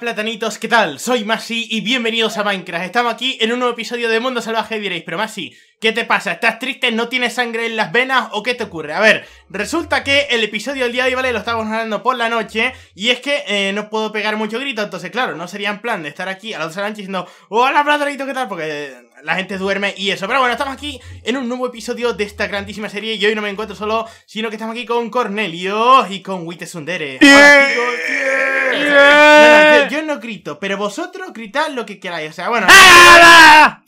platanitos, ¿qué tal? Soy Masi y bienvenidos a Minecraft. Estamos aquí en un nuevo episodio de Mundo Salvaje diréis, pero Masi, ¿qué te pasa? ¿Estás triste? ¿No tienes sangre en las venas? ¿O qué te ocurre? A ver, resulta que el episodio del día de hoy, ¿vale? Lo estamos hablando por la noche y es que eh, no puedo pegar mucho grito, entonces claro, no sería en plan de estar aquí a las noche diciendo, hola platanitos, ¿qué tal? Porque la gente duerme y eso. Pero bueno, estamos aquí en un nuevo episodio de esta grandísima serie y hoy no me encuentro solo, sino que estamos aquí con Cornelio y con Witte yo, no grito, pero vosotros gritad lo que queráis. O sea, bueno. ¡Ah,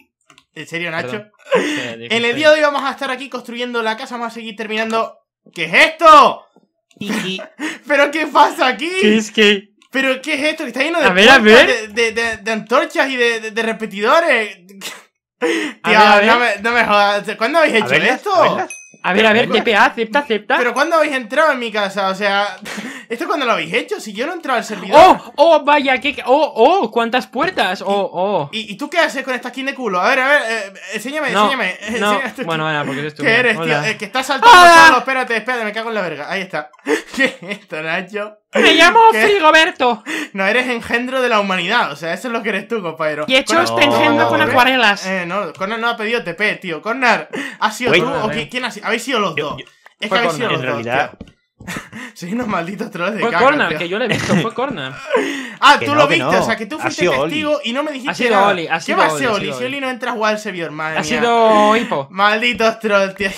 ¿En serio, Nacho? En el día de hoy vamos a estar aquí construyendo la casa, vamos a seguir terminando. ¿Qué es esto? ¿Pero qué pasa aquí? ¿Qué es qué? ¿Pero qué es esto? Que está lleno de, De, de, antorchas y de repetidores. No, me, jodas. ¿Cuándo habéis hecho esto? a ver, a ver, TPA, acepta, acepta. ¿Pero cuándo habéis entrado en mi casa? O sea. ¿Esto cuando lo habéis hecho? Si yo no he al servidor. ¡Oh! ¡Oh! Vaya, qué. ¡Oh! ¡Oh! ¡Cuántas puertas! ¡Oh! ¡Oh! ¿Y, tú qué haces con esta skin de culo? A ver, a ver, eh, enséñame, enséñame. bueno, bueno, porque eres tú. ¿Qué eres, tío? El eh, que estás saltando Espérate, espérate, me cago en la verga. Ahí está. ¿Qué es esto, Nacho? Me llamo Frigoberto. No, eres engendro de la humanidad. O sea, eso es lo que eres tú, compañero. Y hecho este engendro con acuarelas. Eh, no, Connor no ha pedido TP, tío. Connor, ¿has sido tú o quién, ha sido? ¿Habéis sido los dos? es que habéis sido los dos, soy unos malditos trolls de Fue Corner, que yo lo he visto, fue Corner. ah, tú lo viste, o sea, que tú fuiste testigo y no me dijiste Ha sido nada. Oli, ¿Qué va a ser Oli, Si Oli. no entra a se madre Ha sido Hipo. Malditos trolls, tío.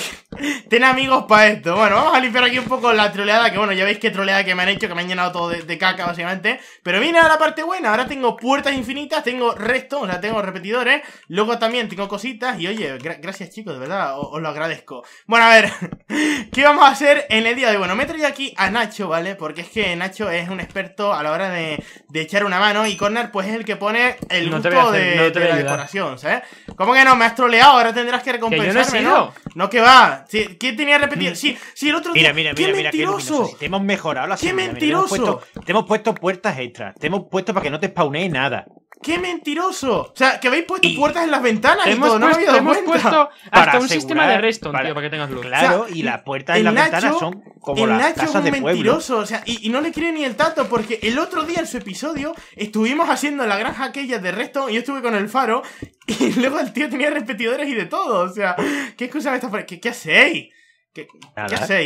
Ten amigos para esto. Bueno, vamos a limpiar aquí un poco la troleada. Que bueno, ya veis qué troleada que me han hecho, que me han llenado todo de, caca, básicamente. Pero mira la parte buena. Ahora tengo puertas infinitas, tengo resto, o sea, tengo repetidores. Luego también tengo cositas. Y oye, gracias chicos, de verdad, os, lo agradezco. Bueno, a ver, ¿qué vamos a hacer en el día de hoy? Bueno, me he aquí a Nacho, ¿vale? Porque es que Nacho es un experto a la hora de, echar una mano. Y Corner, pues es el que pone el gusto de, la decoración, ¿sabes? ¿Cómo que no? Me has troleado, ahora tendrás que recompensarme, ¿no? No, que va. Qué ¿Quién tenía repetido? Mm. Sí, sí, el otro mira, día. Mira, mira, mira, mentiroso! te hemos mejorado la ¡Qué mentiroso! te, hemos puesto, puertas extras. Te hemos puesto para que no te spawnee nada. ¡Qué mentiroso! O sea, que habéis puesto puertas en las ventanas hemos y todo, puesto, no me Hemos puesto hasta un sistema de redstone, tío, para que tengas luz. Claro, y las puertas y las ventanas son como las Nacho es un mentiroso, o sea, y, no le quiere ni el tato, porque el otro día en su episodio estuvimos haciendo la granja aquella de redstone y yo estuve con el faro y luego el tío tenía repetidores y de todo, o sea, ¿qué excusa me está ¿Qué, qué hacéis? ¿Qué,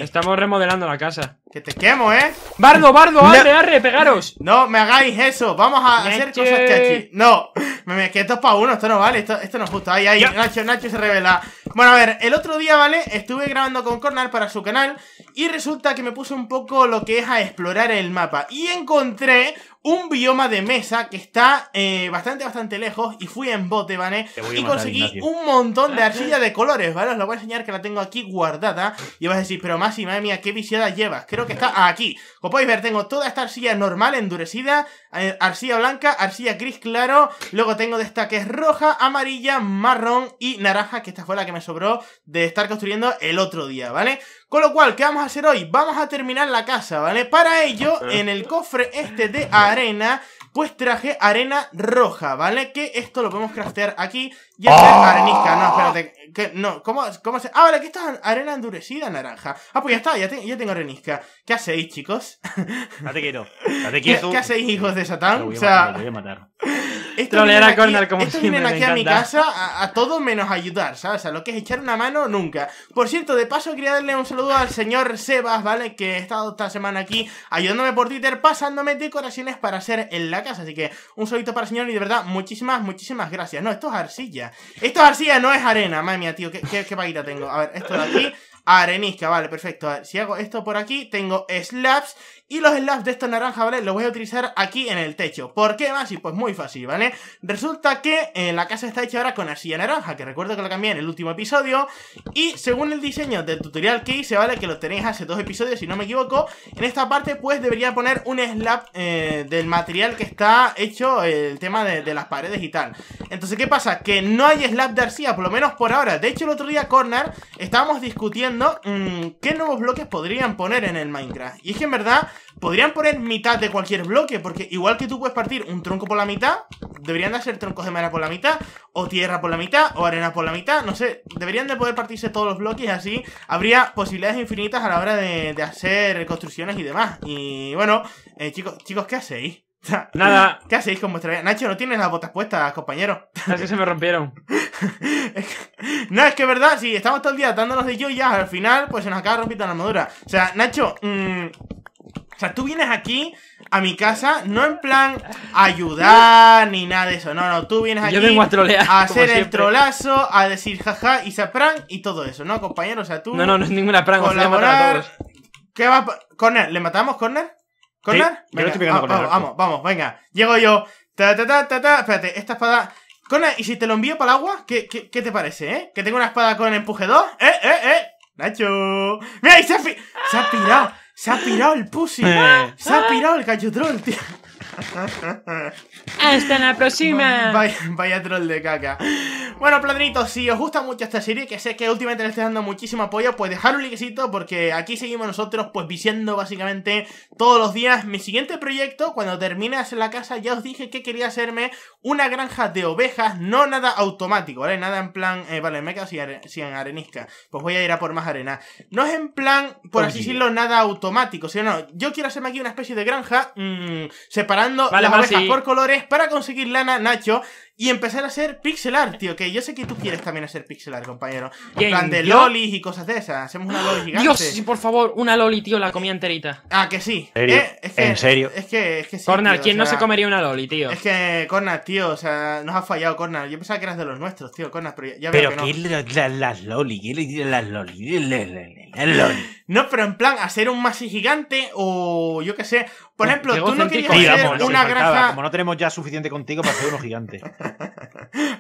Estamos remodelando la casa. Que te quemo, ¿eh? ¡Bardo, bardo! arre! ¡Pegaros! No me hagáis eso. Vamos a hacer cosas aquí... No, me, que esto es para uno. Esto no vale. Esto, esto no es justo. Ahí, ahí. Nacho, Nacho se revela. Bueno, a ver. El otro día, ¿vale? Estuve grabando con Cornal para su canal. Y resulta que me puse un poco lo que es a explorar el mapa. Y encontré un bioma de mesa que está eh, bastante, bastante lejos. Y fui en bote, ¿vale? Y conseguí un montón de arcilla de colores, ¿vale? Os lo voy a enseñar que la tengo aquí guardada. Y vas a decir, pero Masi, madre mía, qué viciada llevas. Creo que está aquí. Como podéis ver, tengo toda esta arcilla normal, endurecida, eh, arcilla blanca, arcilla gris claro. Luego tengo de esta que es roja, amarilla, marrón y naranja, que esta fue la que me sobró de estar construyendo el otro día, ¿vale? Con lo cual, ¿qué vamos a hacer hoy? Vamos a terminar la casa, ¿vale? Para ello, en el cofre este de arena, pues traje arena roja, ¿vale? Que esto lo podemos craftear aquí y hacer ¡Ah! arenisca. No, espérate. Que, no, ¿cómo, se...? Ah, vale, aquí está arena endurecida naranja. Ah, pues ya está, ya, ya tengo arenisca. ¿Qué hacéis, chicos? No te quiero. ¿Qué, hacéis, hijos de Satán? o sea... voy a matar. Esto a como Vienen aquí a mi casa a, todo menos ayudar, ¿sabes? A lo que es echar una mano, nunca. Por cierto, de paso quería darle un saludo al señor Sebas, ¿vale? Que he estado esta semana aquí ayudándome por Twitter, pasándome decoraciones para hacer en la casa. Así que un saludito para el señor y de verdad, muchísimas, muchísimas gracias. No, esto es arcilla. Esto es arcilla, no es arena. Madre mía, tío, qué, qué, tengo. A ver, esto de aquí. Ah, arenisca, vale, perfecto. si hago esto por aquí, tengo slabs y los slabs de estos naranja, ¿vale? Los voy a utilizar aquí en el techo. ¿Por qué más? Y pues muy fácil, ¿vale? Resulta que eh, la casa está hecha ahora con arcilla naranja, que recuerdo que lo cambié en el último episodio. Y según el diseño del tutorial que hice, ¿vale? Que lo tenéis hace dos episodios, si no me equivoco. En esta parte, pues debería poner un slab eh, del material que está hecho el tema de, de, las paredes y tal. Entonces, ¿qué pasa? Que no hay slab de arcilla, por lo menos por ahora. De hecho, el otro día, Corner, estábamos discutiendo Mm, qué nuevos bloques podrían poner en el Minecraft. Y es que en verdad podrían poner mitad de cualquier bloque, porque igual que tú puedes partir un tronco por la mitad, deberían de hacer troncos de madera por la mitad, o tierra por la mitad, o arena por la mitad, no sé, deberían de poder partirse todos los bloques y así habría posibilidades infinitas a la hora de, hacer construcciones y demás. Y bueno, eh, chicos, chicos, ¿qué hacéis? Nada. ¿Qué hacéis con vuestra vida? Nacho, no tienes las botas puestas, compañero. que se me rompieron. no, es que es verdad, si estamos todo el día dándonos de yo y ya, al final, pues se nos acaba rompiendo la armadura. O sea, Nacho, mm, o sea, tú vienes aquí a mi casa, no en plan ayudar ni nada de eso. No, no, tú vienes aquí a, hacer el trolazo, a decir jaja y prank y todo eso, ¿no, compañero? O sea, tú. No, no, no es ninguna prank, colaborar... o ¿Qué va? ¿Corner? ¿Le matamos, Corner? ¿Corner? Ah, vamos, Vamos, venga. Llego yo. Ta, ta, ta, ta, ta. Espérate, esta espada. Corner, ¿y si te lo envío para el agua? ¿Qué, qué, qué te parece, eh? ¿Que tengo una espada con empujedor? ¡Eh, eh, eh! ¡Nacho! ¡Mira, y se ha, ha pirado! ¡Se ha pirado el pussy! Eh. ¡Se ha pirado el cachotrol, tío! Hasta la próxima. Vaya, troll de caca. Bueno, platanitos, si os gusta mucho esta serie, que sé que últimamente le estoy dando muchísimo apoyo, pues dejar un likecito porque aquí seguimos nosotros pues viciando básicamente todos los días. Mi siguiente proyecto, cuando hacer la casa, ya os dije que quería hacerme una granja de ovejas, no nada automático, ¿vale? Nada en plan, eh, vale, me quedo sin, arenisca, pues voy a ir a por más arena. No es en plan, por así decirlo, nada automático, sino no, yo quiero hacerme aquí una especie de granja mm, separada vale, las por colores para conseguir lana, Nacho y empezar a hacer pixel art, tío. Que yo sé que tú quieres también hacer pixel art, compañero. En plan de lolis y cosas de esas. Hacemos una loli gigante. Dios, por favor, una Loli, tío, la comía enterita. Ah, que sí. ¿En serio? Eh, es que, Es que, sí. Corner, ¿quién no se comería una Loli, tío? Es que, Corner, tío, o sea, nos ha fallado, Corner. Yo pensaba que eras de los nuestros, tío, Corner, pero ya, Pero que no. que las las loli, que le loli, las loli, No, pero en plan, hacer un masi gigante o yo qué sé. Por ejemplo, tú no querías hacer una Como no tenemos ya suficiente contigo para hacer uno gigante.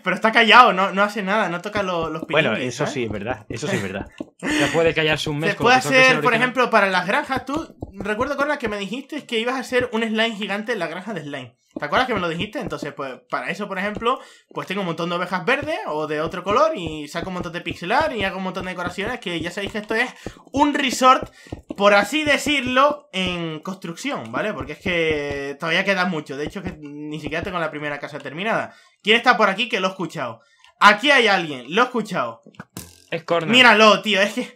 Pero está callado, no, no hace nada, no toca los, Bueno, eso sí es verdad, eso sí es verdad. Ya puede callarse un mes. Se puede hacer, por ejemplo, para las granjas, tú, recuerdo con la que me dijiste que ibas a hacer un slime gigante en la granja de slime. ¿Te acuerdas que me lo dijiste? Entonces, pues para eso, por ejemplo, pues tengo un montón de ovejas verdes o de otro color y saco un montón de pixelar y hago un montón de decoraciones que ya sabéis que esto es un resort, por así decirlo, en construcción, ¿vale? Porque es que todavía queda mucho. De hecho, que ni siquiera tengo la primera casa terminada. ¿Quién está por aquí que lo he escuchado? Aquí hay alguien, lo he escuchado. Es corner. Míralo, tío, es que.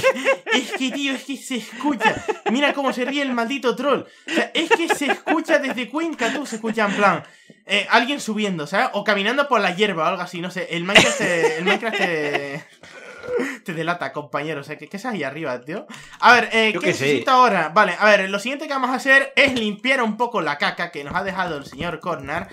es que, tío, es que se escucha. Mira cómo se ríe el maldito troll. O sea, es que se escucha desde Cuenca, tú se escucha en plan. Eh, alguien subiendo, ¿sabes? O caminando por la hierba o algo así, no sé. El Minecraft, te, te, delata, compañero. O sea, ¿qué, qué es ahí arriba, tío? A ver, eh, ¿qué necesito ahora? Vale, a ver, lo siguiente que vamos a hacer es limpiar un poco la caca que nos ha dejado el señor Corner.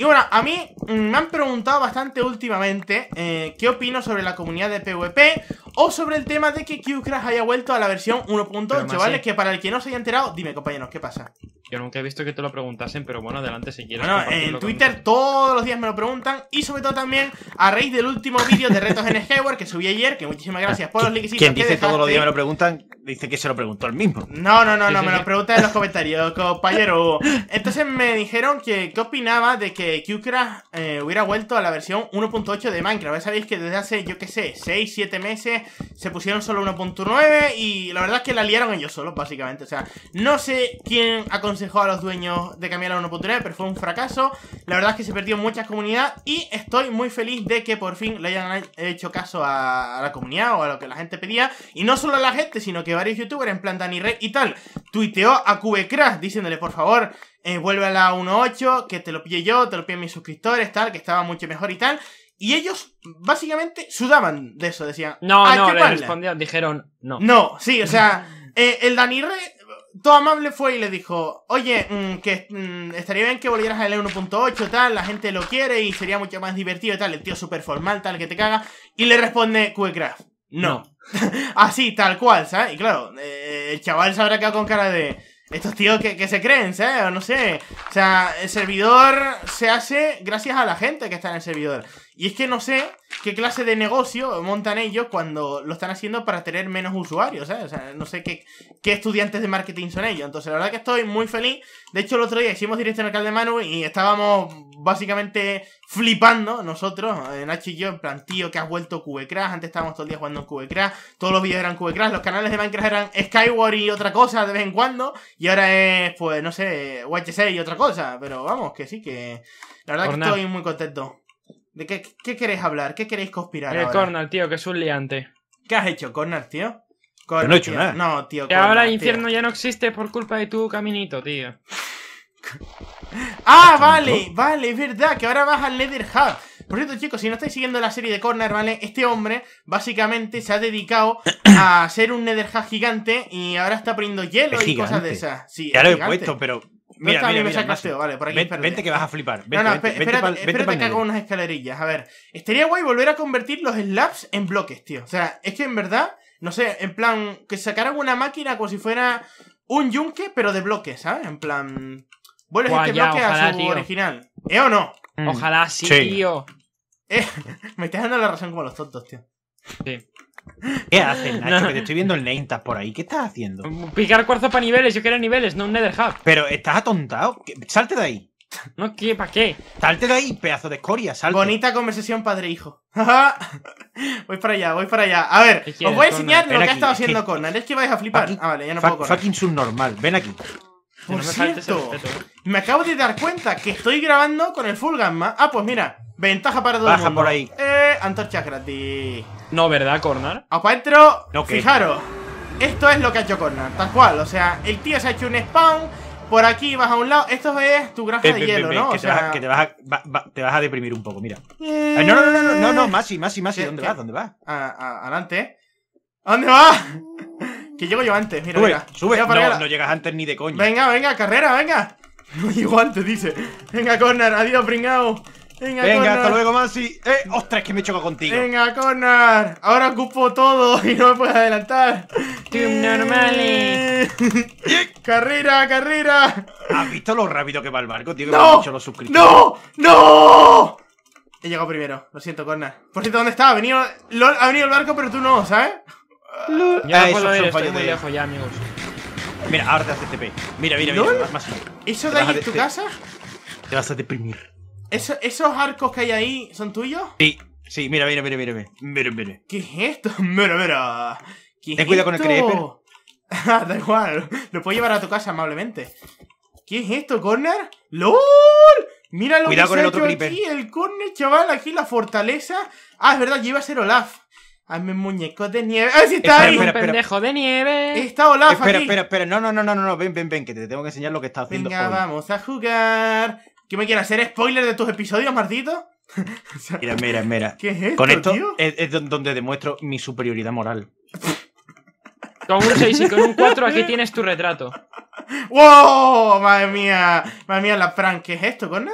Y bueno, a mí me han preguntado bastante últimamente eh, qué opino sobre la comunidad de PvP o sobre el tema de que Qcrash haya vuelto a la versión 1.8, ¿vale? Que para el que no se haya enterado, dime compañeros, ¿qué pasa? Yo nunca he visto que te lo preguntasen, pero bueno, adelante si quieres. Bueno, en Twitter todos los días me lo preguntan y sobre todo también a raíz del último vídeo de retos en Skyward que subí ayer, que muchísimas ah, gracias por los likes. Quien dice todos los días me lo preguntan, dice que se lo preguntó el mismo. No, no, no, no, me lo preguntan en los comentarios, compañero. Entonces me dijeron que qué opinaba de que Qcrash eh, hubiera vuelto a la versión 1.8 de Minecraft. sabéis que desde hace, yo qué sé, 6, 7 meses se pusieron solo 1.9 y la verdad es que la liaron ellos solos, básicamente. O sea, no sé quién ha conseguido aconsejó a los dueños de cambiar a 1.3 pero fue un fracaso. La verdad es que se perdió mucha comunidad y estoy muy feliz de que por fin le hayan hecho caso a, la comunidad o a lo que la gente pedía. Y no solo a la gente, sino que varios youtubers en plan Dani Red y tal tuiteó a Crash diciéndole por favor eh, vuelve a la 1.8, que te lo pillé yo, te lo pillé mis suscriptores, tal, que estaba mucho mejor y tal. Y ellos básicamente sudaban de eso, decían. No, ah, no, le dijeron no. No, sí, o sea, eh, el Dani Re todo amable fue y le dijo, oye, mm, que mm, estaría bien que volvieras al 1.8, tal, la gente lo quiere y sería mucho más divertido y tal, el tío súper formal, tal, que te caga. Y le responde QCraft, no. Así, tal cual, ¿sabes? Y claro, eh, el chaval se habrá quedado con cara de... Estos tíos que, que se creen, ¿sabes? O no sé. O sea, el servidor se hace gracias a la gente que está en el servidor. Y es que no sé qué clase de negocio montan ellos cuando lo están haciendo para tener menos usuarios, O sea, no sé qué, qué, estudiantes de marketing son ellos. Entonces, la verdad que estoy muy feliz. De hecho, el otro día hicimos directo en el de Manu y estábamos básicamente flipando nosotros, eh, Nacho y yo, en plan, tío, que has vuelto QBCrash. Antes estábamos todos los días jugando en QBCrash. Todos los vídeos eran QBCrash. Los canales de Minecraft eran Skyward y otra cosa de vez en cuando. Y ahora es, pues, no sé, WHC y otra cosa. Pero vamos, que sí, que la verdad que estoy muy contento. ¿De qué, qué queréis hablar? ¿Qué queréis conspirar? El eh, Cornard, tío, que es un liante. ¿Qué has hecho, Cornal, tío? no he hecho nada. No, tío. Que ahora el infierno ya no existe por culpa de tu caminito, tío. ¡Ah, vale! Vale, es verdad, que ahora vas al Nether Hub. Por cierto, chicos, si no estáis siguiendo la serie de Corner, ¿vale? Este hombre básicamente se ha dedicado a ser un Nether Hub gigante y ahora está poniendo hielo y cosas de esas. Sí, ya lo he puesto, pero mira, mira, mira, vale, por aquí. vente que vas a flipar. Vente, no, no, vente, espérate, que hago unas escalerillas. A ver, estaría guay volver a convertir los slabs en bloques, tío. O sea, es que en verdad, no sé, en plan, que sacaran una máquina como si fuera un yunque, pero de bloques, ¿sabes? En plan, vuelves este bloque a su original. ¿Eh o no? Ojalá sí, tío. Eh, me estás dando la razón como los tontos, tío. Sí. ¿Qué haces, Nacho? Que te estoy viendo el Neintas por ahí. ¿Qué estás haciendo? Mm, picar cuarzo para niveles. Yo quiero niveles, no un Nether Hub. Pero estás atontado. Salte de ahí. No, ¿qué? ¿Para qué? Salte de ahí, pedazo de escoria, salte. Bonita conversación padre-hijo. E voy para allá, voy para allá. A ver, os voy a enseñar lo que ha estado haciendo Conan. Es que vais a flipar. ah, vale, ya no puedo correr. Fucking subnormal. Ven aquí. Por me cierto, ¿eh? me acabo de dar cuenta que estoy grabando con el Full Gamma. Ah, pues mira, ventaja para todo Baja el mundo. por ahí. Eh, antorchas gratis. No, ¿verdad, Cornar? A para fijaros. Esto es lo que ha hecho Cornar, tal cual. O sea, el tío se ha hecho un spawn. Por aquí vas a un lado. Esto es tu granja de hielo, ¿no? Que, te, vas a, que te, vas a, te, vas a, deprimir un poco, mira. no, eh, no, no, no, no, no, no, no, Masi, Masi, Masi. ¿Dónde qué? vas? ¿Dónde vas? A, adelante. ¿Dónde vas? Que llego yo antes, mira, sube, mira. Sube, no, llegas antes ni de coña Venga, venga, carrera, venga. No llego antes, dice. Venga, Corner, adiós, pringao. Venga, venga hasta luego, Masi. Eh, ostras, que me he contigo. Venga, Corner. Ahora ocupo todo y no me puedes adelantar. carrera, carrera. ¿Has visto lo rápido que va el barco, tío? Que no, ¡No! ¡No! He llegado primero. Lo siento, Corner. Por cierto, ¿dónde está? venido, ha venido el barco, pero tú no, ¿sabes? Ya ah, lo de... lejos ya, amigos. Mira, ahora te hace TP. Mira, mira, mira. Más, ¿Eso de ahí es tu casa? Te vas a deprimir. ¿Esos arcos que hay ahí son tuyos? Sí, sí, mira, mira, mira, mira. Mira, mira. ¿Qué es esto? Mira, mira. ¿Qué Ten cuidado con el creeper. Ah, da igual. Lo puedo llevar a tu casa amablemente. ¿Qué es esto, Corner? ¡LOL! Mira lo Cuidado que con se el otro hecho aquí, el Corner, chaval, aquí la fortaleza. Ah, es verdad, lleva a ser Olaf. Hazme muñeco de nieve. ¡Ah, sí eh, está espera, ahí! Espera, pendejo de nieve! ¡Está Olaf Espera, eh, espera, espera. No, no, no, no, no. Ven, ven, ven, que te tengo que enseñar lo que está haciendo Venga, vamos a jugar. ¿Qué me quieres hacer spoiler de tus episodios, Martito? mira, mira, mira. ¿Qué es esto, Con esto Es, donde demuestro mi superioridad moral. con un 6 y con un 4 aquí tienes tu retrato. ¡Wow! ¡Madre mía! ¡Madre mía, la Fran! ¿Qué es esto, Corner?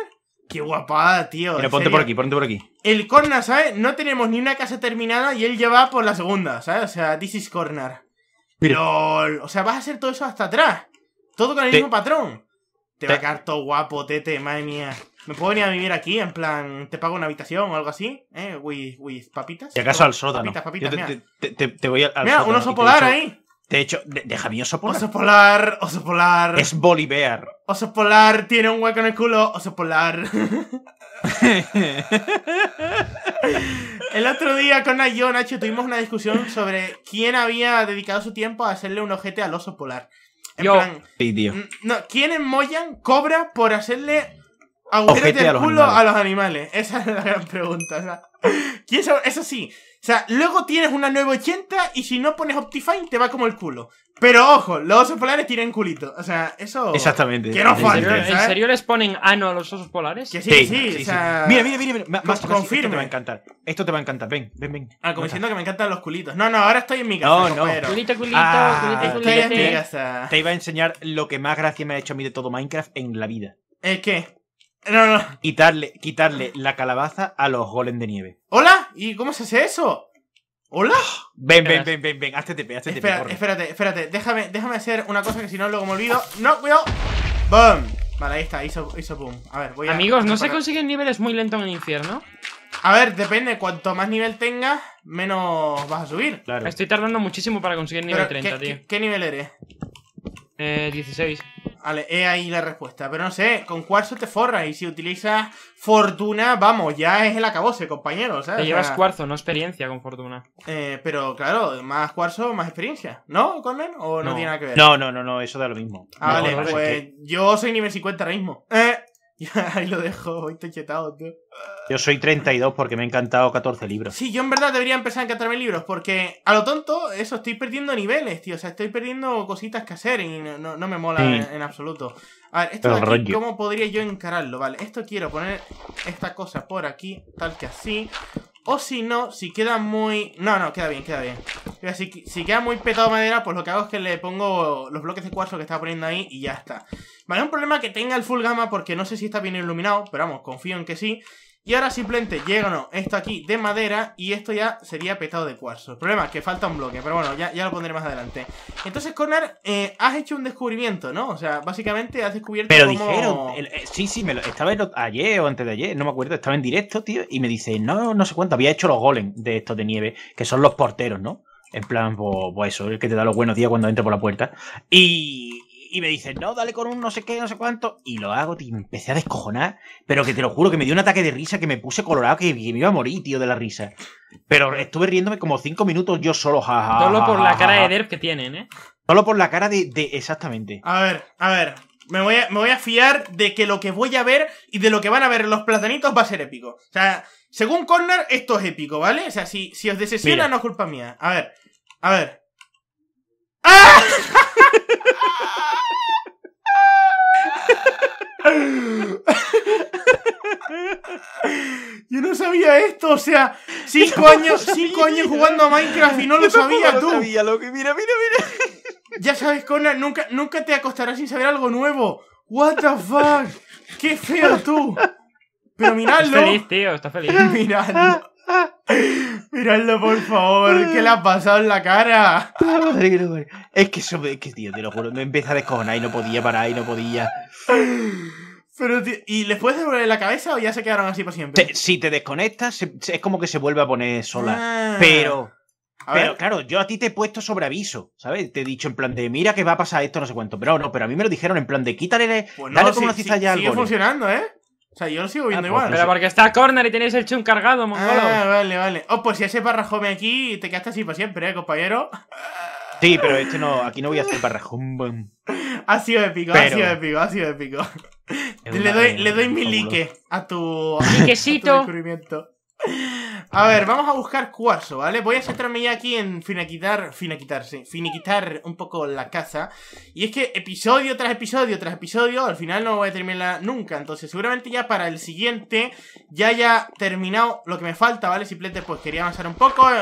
Qué guapada, tío. ponte por aquí, ponte por aquí. El corner, ¿sabes? No tenemos ni una casa terminada y él ya va por la segunda, ¿sabes? O sea, this is corner. Pero, o sea, vas a hacer todo eso hasta atrás. Todo con el mismo patrón. Te, va a quedar todo guapo, tete, madre mía. ¿Me puedo venir a vivir aquí? En plan, ¿te pago una habitación o algo así? ¿Eh? ¿With, papitas? Y acaso al sótano. Papitas, papitas, te, voy al, Mira, un oso ahí. De hecho, de, déjame oso polar. Oso polar, oso polar. Es Bolivar. Oso polar tiene un hueco en el culo, oso polar. el otro día con Nayo, Nacho, tuvimos una discusión sobre quién había dedicado su tiempo a hacerle un ojete al oso polar. En Yo. plan, No, ¿quién en Moyan cobra por hacerle agujeros del culo a los animales? Esa es la gran pregunta. Eso sí, o sea, luego tienes una 980 y si no pones Optifine te va como el culo. Pero ojo, los osos polares tienen culito. O sea, eso. Exactamente. Que no falte. ¿En, serio les ponen ano a los osos polares? Que sí, sí. sí, Mira, mira, mira. mira. Más, confirme. Esto te va a encantar. Esto te va a encantar. Ven, ven, ven. Ah, como diciendo que me encantan los culitos. No, no, ahora estoy en mi casa. No, no. Culito, culito, ah, culito, culito. Te iba a enseñar lo que más gracia me ha hecho a mí de todo Minecraft en la vida. ¿El qué? No, no. Quitarle, quitarle la calabaza a los golems de nieve. ¿Hola? ¿Y cómo se hace eso? ¿Hola? Ven, ven, ven, ven, ven, hazte TP, hazte TP. Espérate, espérate, déjame, déjame hacer una cosa que si no luego me olvido. ¡No, cuidado! ¡Bum! Vale, ahí está, hizo, hizo boom. A ver, voy a... Amigos, ¿no se consiguen niveles muy lentos en el infierno? A ver, depende, cuanto más nivel tengas, menos vas a subir. Claro. Estoy tardando muchísimo para conseguir nivel 30, tío. ¿qué, ¿Qué nivel eres? Eh, 16. Vale, he ahí la respuesta. Pero no sé, con cuarzo te forras. Y si utilizas fortuna, vamos, ya es el acabose, compañero. ¿sabes? Te llevas cuarzo, no experiencia con fortuna. Eh, pero claro, más cuarzo, más experiencia. ¿No, Conan? ¿O no, tiene nada que ver? No, no, no, no, eso da lo mismo. Ah, vale, pues yo soy nivel 50 ahora mismo. Eh, ahí lo dejo, hoy estoy chetado, tío. Yo soy 32 porque me ha encantado 14 libros. Sí, yo en verdad debería empezar a encantarme libros porque a lo tonto, eso, estoy perdiendo niveles, tío. O sea, estoy perdiendo cositas que hacer y no, me mola en, absoluto. A ver, esto de aquí, ¿cómo podría yo encararlo? Vale, esto quiero poner esta cosa por aquí, tal que así. O si no, si queda muy... No, no, queda bien, queda bien. Si, si queda muy petado madera, pues lo que hago es que le pongo los bloques de cuarzo que estaba poniendo ahí y ya está. Vale, es un problema que tenga el full gamma porque no sé si está bien iluminado, pero vamos, confío en que sí. Y ahora simplemente llegan esto aquí de madera y esto ya sería petado de cuarzo. El problema es que falta un bloque, pero bueno, ya, ya lo pondré más adelante. Entonces, Conar, eh, has hecho un descubrimiento, ¿no? O sea, básicamente has descubierto Pero dijeron, eh, sí, sí, me estaba ayer o antes de ayer, no me acuerdo, estaba en directo, tío, y me dice, no, no sé cuánto, había hecho los golems de estos de nieve, que son los porteros, ¿no? En plan, pues, pues eso, el que te da los buenos días cuando entra por la puerta. Y, y me dice, no, dale con un no sé qué, no sé cuánto, y lo hago, tío, y me empecé a descojonar, pero que te lo juro, que me dio un ataque de risa, que me puse colorado, que, me iba a morir, tío, de la risa. Pero estuve riéndome como cinco minutos yo solo, Solo por la cara de Derp que tienen, ¿eh? Solo por la cara de, exactamente. A ver, a ver, me voy, a, me voy, a, fiar de que lo que voy a ver y de lo que van a ver los platanitos va a ser épico. O sea, según Corner, esto es épico, ¿vale? O sea, si, si os decepciona, no es culpa mía. A ver, a ver. Yo no sabía esto, o sea, cinco años, cinco años jugando a Minecraft y no lo sabía tú. Ya sabes, Conan, nunca, nunca te acostarás sin saber algo nuevo. What the fuck? Qué feo tú. Pero miradlo. feliz, tío, está feliz. Miradlo, por favor, ¿qué le ha pasado en la cara? Es que eso, es que tío, te lo juro, me empieza a descojonar y no podía parar y no podía. Pero, ¿y les puedes devolver la cabeza o ya se quedaron así para siempre? si te desconectas, es como que se vuelve a poner sola. Ah. Pero. Pero claro, yo a ti te he puesto sobre aviso, ¿sabes? Te he dicho en plan de, mira que va a pasar esto, no sé cuánto. Pero no, pero a mí me lo dijeron en plan de, quítale, pues dale como una cizalla ¿no? Sigue funcionando, ¿eh? O sea, yo lo sigo viendo ah, pues igual. Pero porque está corner y tenéis el chun cargado, ah, mongolo. Ah, vale, vale. Oh, pues si ese barrajome aquí te quedaste así para siempre, ¿eh, compañero? Sí, pero este no, aquí no voy a hacer barrajón. Ha sido épico, ha sido épico, ha sido épico. Le doy, le doy mi like a tu, a tu descubrimiento. A ver, vamos a buscar cuarzo, ¿vale? Voy a centrarme ya aquí en finiquitar, finiquitar, sí, finiquitar un poco la caza. Y es que episodio tras episodio tras episodio, al final no voy a terminar nunca. Entonces, seguramente ya para el siguiente ya haya terminado lo que me falta, ¿vale? Simplemente pues quería avanzar un poco. Eh,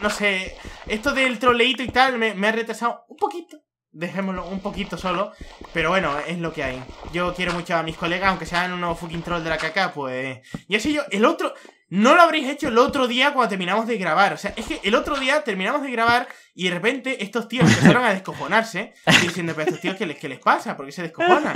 no sé, esto del troleíto y tal me, me ha retrasado un poquito dejémoslo un poquito solo. Pero bueno, es lo que hay. Yo quiero mucho a mis colegas, aunque sean unos fucking trolls de la caca, pues. Y así yo, el otro no lo habréis hecho el otro día cuando terminamos de grabar. O sea, es que el otro día terminamos de grabar y de repente estos tíos empezaron a descojonarse. diciendo, pero estos tíos, ¿qué les, les pasa? ¿Por qué se descojonan?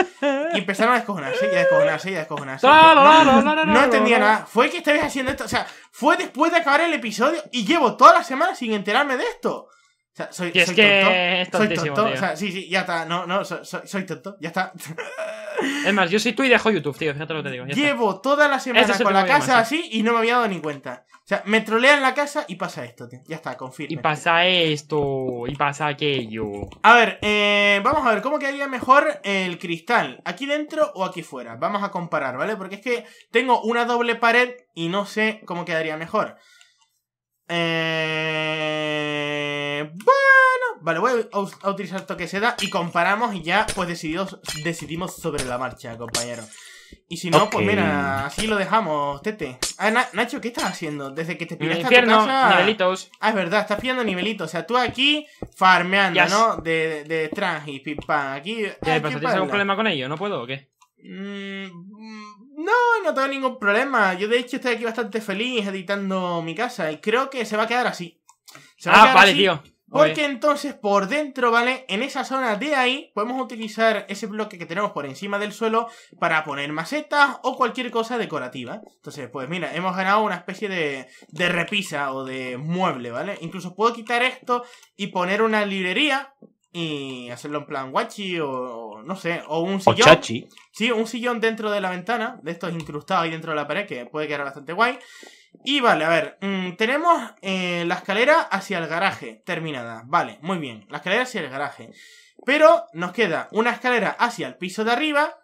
Y empezaron a descojonarse y a descojonarse y a descojonarse. No, no, no, no entendía nada. Fue que estabais haciendo esto. O sea, fue después de acabar el episodio y llevo toda la semana sin enterarme de esto. O sea, soy, es tonto. Que soy tonto. O sea, sí, sí, ya está. No, no, soy, soy tonto. Ya está. Es más, yo soy tú y dejo YouTube, tío, fíjate lo que te digo. Llevo toda la semana este con la casa así y no me había dado ni cuenta. O sea, me trolean la casa y pasa esto, tío. Ya está, confirmo. Y pasa esto, y pasa aquello. A ver, eh, vamos a ver, ¿cómo quedaría mejor el cristal? ¿Aquí dentro o aquí fuera? Vamos a comparar, ¿vale? Porque es que tengo una doble pared y no sé cómo quedaría mejor. Eh, bueno, vale, voy a, utilizar toque seda y comparamos y ya pues decididos, decidimos sobre la marcha, compañero. Y si no, pues mira, así lo dejamos, Tete. Ah, Nacho, ¿qué estás haciendo? Desde que te pillaste nivelitos. Ah, es verdad, estás pillando nivelitos. O sea, tú aquí farmeando, ¿no? De, de, y pim Aquí... ¿Qué pasa? ¿Tienes algún problema con ello? ¿No puedo o qué? Mmm no, no tengo ningún problema. Yo de hecho estoy aquí bastante feliz editando mi casa y creo que se va a quedar así. Se va ah, a vale, tío. Porque entonces por dentro, ¿vale? En esa zona de ahí podemos utilizar ese bloque que tenemos por encima del suelo para poner macetas o cualquier cosa decorativa. Entonces, pues mira, hemos ganado una especie de, de repisa o de mueble, ¿vale? Incluso puedo quitar esto y poner una librería y hacerlo en plan guachi o, no sé, o un sillón. Sí, un sillón dentro de la ventana, de estos incrustados ahí dentro de la pared, que puede quedar bastante guay. Y vale, a ver, mm, tenemos eh, la escalera hacia el garaje terminada. Vale, muy bien, la escalera hacia el garaje. Pero nos queda una escalera hacia el piso de arriba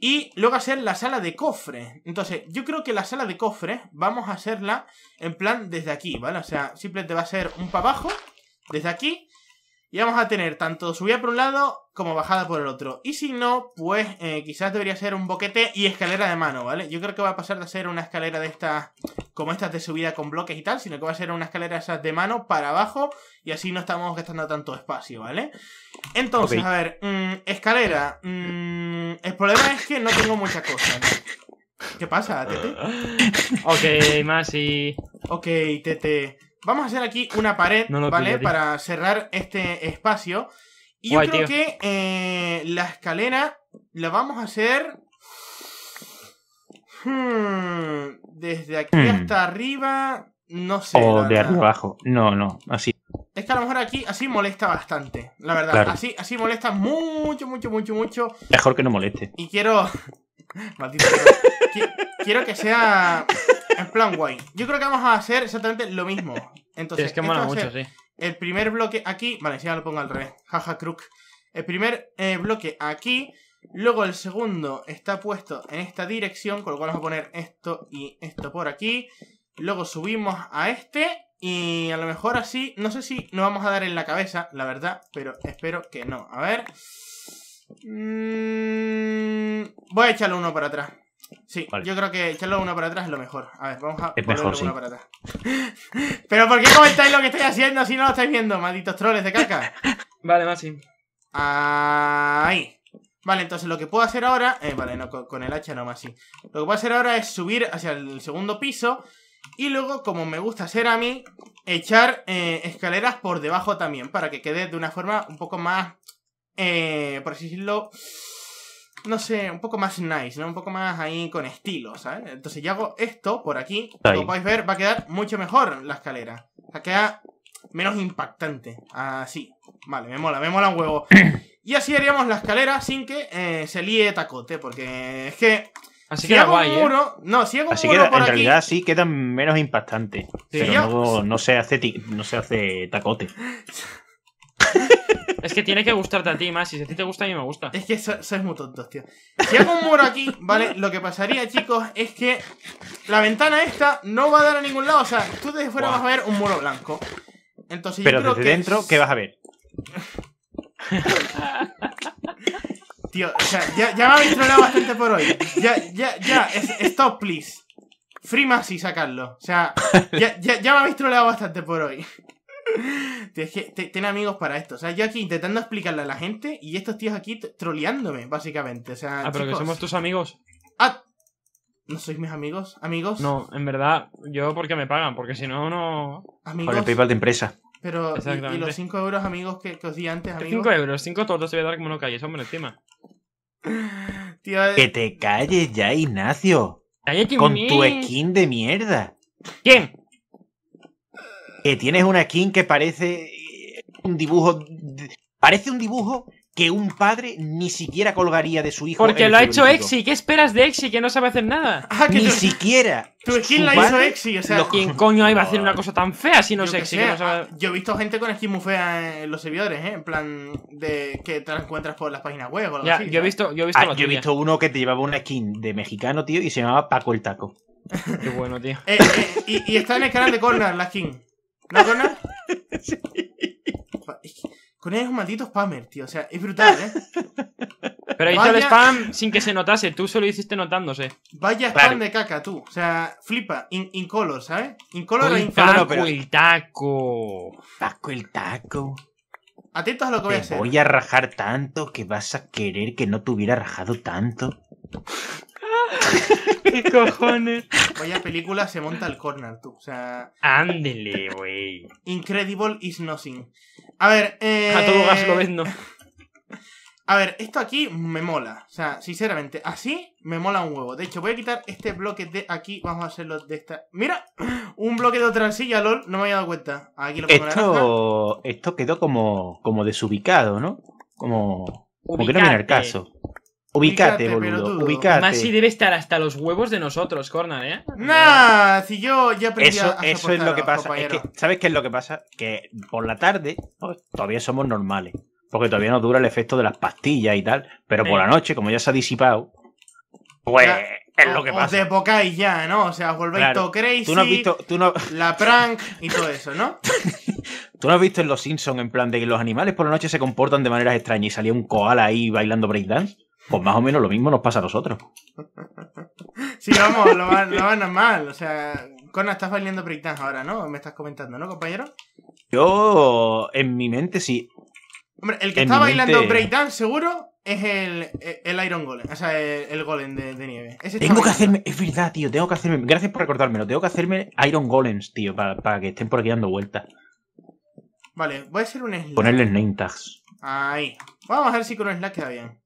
y luego hacer la sala de cofre Entonces, yo creo que la sala de cofre vamos a hacerla en plan desde aquí, ¿vale? O sea, simplemente va a ser un para abajo, desde aquí, y vamos a tener tanto subida por un lado como bajada por el otro. Y si no, pues eh, quizás debería ser un boquete y escalera de mano, ¿vale? Yo creo que va a pasar de ser una escalera de estas, como estas de subida con bloques y tal, sino que va a ser una escalera esas de mano para abajo y así no estamos gastando tanto espacio, ¿vale? Entonces, a ver, mm, escalera. Mm, el problema es que no tengo muchas cosas. ¿Qué pasa, Tete? ok, Masi. Ok, Tete. Vamos a hacer aquí una pared, ¿vale? Para cerrar este espacio. Y yo creo que eh, la escalera la vamos a hacer. Hmm, desde aquí hmm. hasta arriba. No sé. O de arriba abajo. No, no. Así. Es que a lo mejor aquí así molesta bastante. La verdad. Así, así molesta mucho, mucho, mucho, mucho. Mejor que no moleste. Y quiero. Maldito. Quiero, que sea en plan guay. Yo creo que vamos a hacer exactamente lo mismo. Entonces, es que mola mucho, sí. El primer bloque aquí. Vale, si ya lo pongo al revés. Jaja, crook. El primer eh, bloque aquí. Luego el segundo está puesto en esta dirección, con lo cual vamos a poner esto y esto por aquí. Luego subimos a este y a lo mejor así, no sé si nos vamos a dar en la cabeza, la verdad, pero espero que no. A ver. Mm. Mm, voy a echarlo uno para atrás. Sí, yo creo que echarlo uno para atrás es lo mejor. A ver, vamos a echarlo uno para atrás. Pero ¿por qué comentáis lo que estoy haciendo si no lo estáis viendo, malditos troles de caca? Vale, Masi. Ahí. Vale, entonces lo que puedo hacer ahora... Eh, vale, no, con, el hacha no sí. Lo que puedo hacer ahora es subir hacia el segundo piso y luego, como me gusta hacer a mí, echar eh, escaleras por debajo también para que quede de una forma un poco más, eh, por así decirlo no sé, un poco más nice, ¿no? Un poco más ahí con estilo, ¿sabes? Entonces yo hago esto por aquí, como podéis ver, va a quedar mucho mejor la escalera. Va a quedar menos impactante, así. Vale, me mola, me mola un huevo. y así haríamos la escalera sin que eh, se líe tacote, porque es que... Así que hago ¿eh? no, si hago Así muro que en realidad sí queda menos impactante, pero no, no, se hace no se hace tacote. Es que tiene que gustarte a ti más. Si a ti te gusta, a mí me gusta. Es que sois muy tontos, tío. Si hago un muro aquí, ¿vale? Lo que pasaría, chicos, es que la ventana esta no va a dar a ningún lado. O sea, tú desde fuera vas a ver un muro blanco. Entonces, Pero yo creo desde que... dentro, ¿qué vas a ver? Tío, o sea, ya, ya me habéis troleado bastante por hoy. Ya, ya, ya, stop, please. Free Maxi, sacarlo. O sea, ya, ya, ya me habéis troleado bastante por hoy. Tiene amigos para esto. O sea, yo aquí intentando explicarle a la gente y estos tíos aquí troleándome, básicamente. O sea, ah, pero que somos tus amigos. Ah, ¿no sois mis amigos? ¿Amigos? No, en verdad, yo porque me pagan, porque si no, no. Amigos. Por el PayPal de empresa. Pero, ¿y, los 5 euros, amigos, que, os di antes, amigos? 5 euros, 5 todos se voy a dar como no calles, hombre, encima. Tío, eh. Que te calles ya, Ignacio. Con tu skin de mierda. ¿Quién? que tienes una skin que parece eh, un dibujo. Parece un dibujo que un padre ni siquiera colgaría de su hijo. Porque lo ha hecho Exi. ¿Qué esperas de Exi que no sabe hacer nada? Ah, ni siquiera. Tu skin la hizo Exi. O sea, ¿quién coño iba a hacer una cosa tan fea si no es Exi? Ah, yo he visto gente con skin muy fea en los servidores, ¿eh? En plan de que te la encuentras por las páginas web o Yo he visto, ah, yo he visto, uno que te llevaba una skin de mexicano, tío, y se llamaba Paco el Taco. Qué bueno, tío. Eh, y, y, está en el canal de Corner, la skin. ¿No, Conan? sí. Conan es un maldito spammer, tío. O sea, es brutal, ¿eh? Pero hizo el spam sin que se notase. Tú solo hiciste notándose. Vaya spam de caca, tú. O sea, flipa. In color, ¿sabes? incoloro, o el taco. Paco el taco. Atentos a lo que voy a hacer. Voy a rajar tanto que vas a querer que no te hubiera rajado tanto. ¿Qué cojones? Vaya película se monta el corner, tú. O sea. Ándele, güey. Incredible is nothing. A ver, eh. A todo gas vendo. A ver, esto aquí me mola. O sea, sinceramente, así me mola un huevo. De hecho, voy a quitar este bloque de aquí. Vamos a hacerlo de esta. ¡Mira! Un bloque de otra silla, LOL. No me había dado cuenta. Aquí lo esto, esto quedó como, como desubicado, ¿no? Como, como que no viene el caso. Ubicate, boludo. Ubicate. Más si debe estar hasta los huevos de nosotros, Cornan, ¿eh? Nah, si yo ya aprendí Eso, es lo que pasa. ¿Sabes qué es lo que pasa? Que por la tarde pues, todavía somos normales. Porque todavía no dura el efecto de las pastillas y tal. Pero por la noche, como ya se ha disipado, pues. Es lo que pasa. Os desbocáis ya, ¿no? O sea, os volvéis todo crazy. Tú no has visto. La prank y todo eso, ¿no? tú no has visto en Los Simpsons, en plan de que los animales por la noche se comportan de maneras extrañas y salía un koala ahí bailando breakdance. Pues más o menos lo mismo nos pasa a nosotros. Sí, vamos, lo van lo normal. O sea, Cona, estás bailando breakdance ahora, ¿no? Me estás comentando, ¿no, compañero? Yo, en mi mente sí. Hombre, el que está bailando mente... breakdance, seguro, es el, el, Iron Golem, o sea, el, Golem de, nieve. tengo que hacerme, es verdad, tío, tengo que hacerme, gracias por recordármelo, tengo que hacerme Iron Golems, tío, para, para que estén por aquí dando vueltas. Vale, voy a hacer un Slack. Ponerles name tags. Ahí. Vamos a ver si con un Slack queda bien.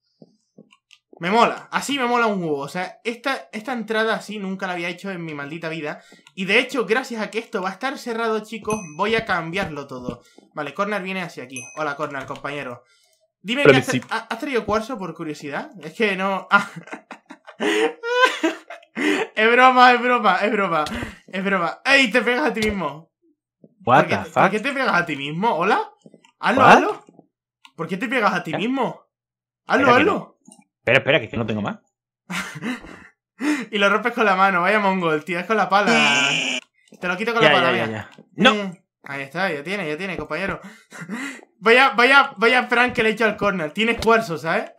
Me mola, así me mola un huevo. O sea, esta, esta entrada así nunca la había hecho en mi maldita vida. Y de hecho, gracias a que esto va a estar cerrado, chicos, voy a cambiarlo todo. Vale, Corner viene hacia aquí. Hola, Corner, compañero. Dime que has, traído cuarzo por curiosidad. Es que no... es broma, es broma, es broma. Es broma. ¡Ey, te pegas a ti mismo! ¿Por, qué, te pegas a ti mismo? ¿Hola? halo? halo ¿Por qué te pegas a ti mismo? ¿Hazlo, halo? Espera, espera, que, es que no tengo más. y lo rompes con la mano, vaya mongol, tío, es con la pala. Te lo quito con la pala, ya, ya, No. Eh, ahí está, ya tiene, ya tiene, compañero. vaya, vaya, vaya Frank que le he hecho al corner. Tienes cuarzo, ¿sabes?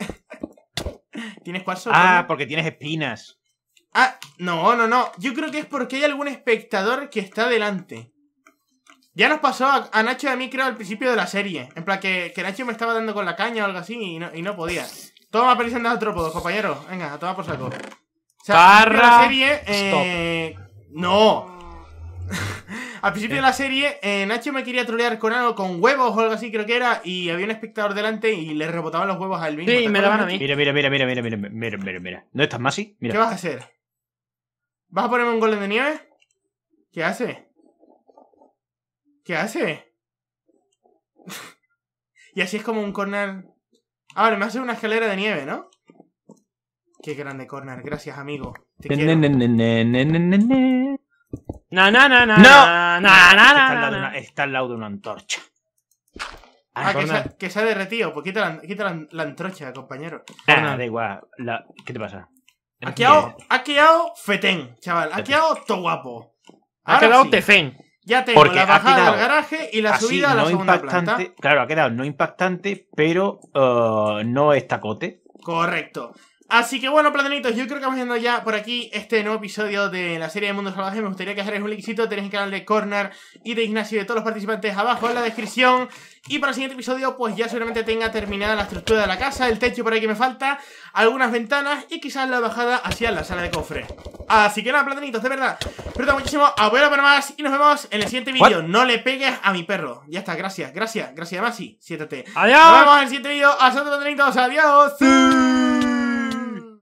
¿Tienes cuarzo? Ah, porque tienes espinas. Ah, no, no, no. Yo creo que es porque hay algún espectador que está delante. Ya nos pasó a, Nacho y a mí, creo, al principio de la serie. En plan, que, que, Nacho me estaba dando con la caña o algo así y no, y no podía. Toma aparición de artrópodos, compañero. Venga, a tomar por saco. O sea, La serie, eh... No. al principio de la eh. serie, eh, Nacho me quería trolear con algo, con huevos o algo así, creo que era, y había un espectador delante y le rebotaban los huevos al él mismo. Sí, me daban a mí. Mira, mira, mira, mira, mira, mira, mira, mira, ¿No estás más ¿Qué vas a hacer? ¿Vas a ponerme un golem de nieve? ¿Qué hace? ¿Qué hace? y así es como un corner Ahora me hace una escalera de nieve, ¿no? Qué grande, Corner. Gracias, amigo. Te quiero. Na, na, no ¡No, no, no, no! Está al lado de una antorcha. Ah, que se, ha, que se ha derretido. Pues quita la, quita la, la antorcha, compañero. Ah, da igual. La... ¿Qué te pasa? Ha quedado, ha quedado Fetén, chaval. Ha quedado guapo. Ha quedado Tefén. Ya tengo Porque la bajada al garaje y la subida a la segunda planta. Claro, ha quedado no impactante, pero eh, no estacote Correcto. Así que bueno, platanitos, yo creo que vamos viendo ya por aquí este nuevo episodio de la serie de Mundo Salvaje. Me gustaría que hagáis un likecito, tenéis el canal de Corner y de Ignacio y de todos los participantes abajo en la descripción. Y para el siguiente episodio, pues ya seguramente tenga terminada la estructura de la casa, el techo por ahí que me falta, algunas ventanas y quizás la bajada hacia la sala de cofre. Así que nada, platanitos, de verdad. Pero muchísimo, a para más y nos vemos en el siguiente vídeo. No le pegues a mi perro. Ya está, gracias, gracias, gracias, Masi. Siéntate. Adiós. Nos vemos en el siguiente vídeo. Hasta luego, platanitos. Adiós.